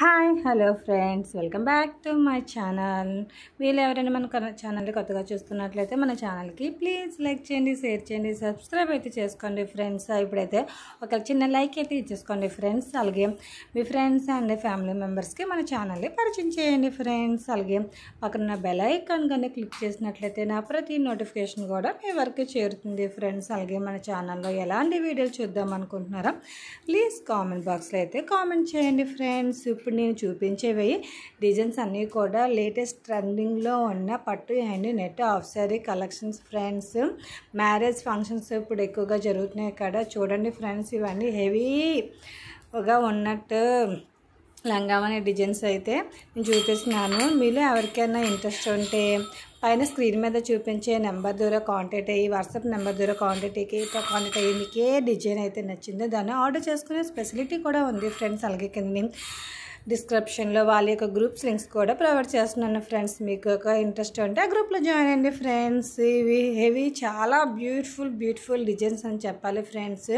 hi hello friends welcome back to my channel వీళ్ళు ఎవరైనా మన ఛానల్ని కొత్తగా చూస్తున్నట్లయితే మన ఛానల్కి ప్లీజ్ లైక్ చేయండి షేర్ చేయండి సబ్స్క్రైబ్ అయితే చేసుకోండి ఫ్రెండ్స్ ఇప్పుడైతే ఒక చిన్న లైక్ అయితే ఇచ్చేసుకోండి ఫ్రెండ్స్ అలాగే మీ ఫ్రెండ్స్ అండ్ ఫ్యామిలీ మెంబర్స్కి మన ఛానల్ని పరిచయం చేయండి ఫ్రెండ్స్ అలాగే పక్కన బెల్ ఐకాన్ కానీ క్లిక్ చేసినట్లయితే నా ప్రతి నోటిఫికేషన్ కూడా మీ వరకు చేరుతుంది ఫ్రెండ్స్ అలాగే మన ఛానల్లో ఎలాంటి వీడియోలు చూద్దాం అనుకుంటున్నారా ప్లీజ్ కామెంట్ బాక్స్లో అయితే కామెంట్ చేయండి ఫ్రెండ్స్ ఇప్పుడు నేను చూపించేవి డిజైన్స్ అన్నీ కూడా లేటెస్ట్ ట్రెండింగ్లో ఉన్న pattu and net half sari collections friends marriage functions ఇప్పుడు ఎక్కువగా జరుగుతున్నాయి కదా చూడండి ఫ్రెండ్స్ ఇవన్నీ హెవీగా ఉన్నట్టు లంగామణి డిజైన్స్ అయితే నేను చూపిస్తున్నాను మీలో ఎవరికైనా ఇంట్రెస్ట్ ఉంటే పైన స్క్రీన్ మీద చూపించే నెంబర్ ద్వారా కాంటాక్ట్ అయ్యి వాట్సాప్ నెంబర్ ద్వారా అయ్యి కాంటాక్ట్ అయ్యి మీకు ఏ డిజైన్ అయితే నచ్చిందో దాన్ని ఆర్డర్ చేసుకునే స్పెసిలిటీ కూడా ఉంది ఫ్రెండ్స్ అలాగే కింద డిస్క్రిప్షన్లో వాళ్ళ యొక్క గ్రూప్స్ లింక్స్ కూడా ప్రొవైడ్ చేస్తున్నాను ఫ్రెండ్స్ మీకు ఒక ఇంట్రెస్ట్ ఉంటే ఆ గ్రూప్లో జాయిన్ అయ్యండి ఫ్రెండ్స్ ఇవి హెవీ చాలా బ్యూటిఫుల్ బ్యూటిఫుల్ డిజైన్స్ అని చెప్పాలి ఫ్రెండ్స్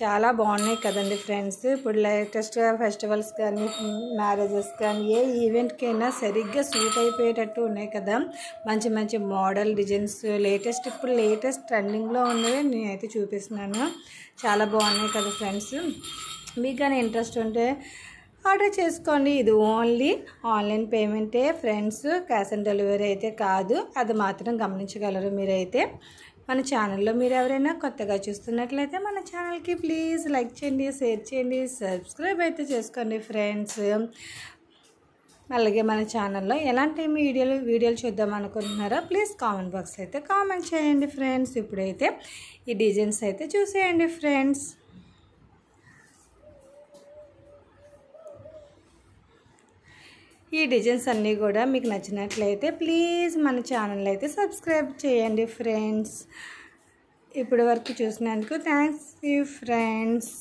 చాలా బాగున్నాయి కదండి ఫ్రెండ్స్ ఇప్పుడు లేటెస్ట్ ఫెస్టివల్స్ కానీ మ్యారేజెస్ కానీ ఏ ఈవెంట్కైనా సరిగ్గా సూట్ అయిపోయేటట్టు ఉన్నాయి కదా మంచి మంచి మోడల్ డిజైన్స్ లేటెస్ట్ ఇప్పుడు లేటెస్ట్ ట్రెండింగ్లో ఉన్నవి నేనైతే చూపిస్తున్నాను చాలా బాగున్నాయి కదా ఫ్రెండ్స్ మీకు కానీ ఇంట్రెస్ట్ ఉంటే ఆర్డర్ చేసుకోండి ఇది ఓన్లీ ఆన్లైన్ పేమెంటే ఫ్రెండ్స్ క్యాష్ ఆన్ డెలివరీ అయితే కాదు అది మాత్రం గమనించగలరు మీరైతే మన ఛానల్లో మీరు ఎవరైనా కొత్తగా చూస్తున్నట్లయితే మన ఛానల్కి ప్లీజ్ లైక్ చేయండి షేర్ చేయండి సబ్స్క్రైబ్ అయితే చేసుకోండి ఫ్రెండ్స్ అలాగే మన ఛానల్లో ఎలాంటి వీడియోలు వీడియోలు చూద్దాం అనుకుంటున్నారో ప్లీజ్ కామెంట్ బాక్స్ అయితే కామెంట్ చేయండి ఫ్రెండ్స్ ఇప్పుడైతే ఈ డిజైన్స్ అయితే చూసేయండి ఫ్రెండ్స్ ఈ డిజైన్స్ అన్నీ కూడా మీకు నచ్చినట్లయితే ప్లీజ్ మన ఛానల్ అయితే సబ్స్క్రైబ్ చేయండి ఫ్రెండ్స్ ఇప్పటి వరకు చూసినందుకు థ్యాంక్స్ యూ ఫ్రెండ్స్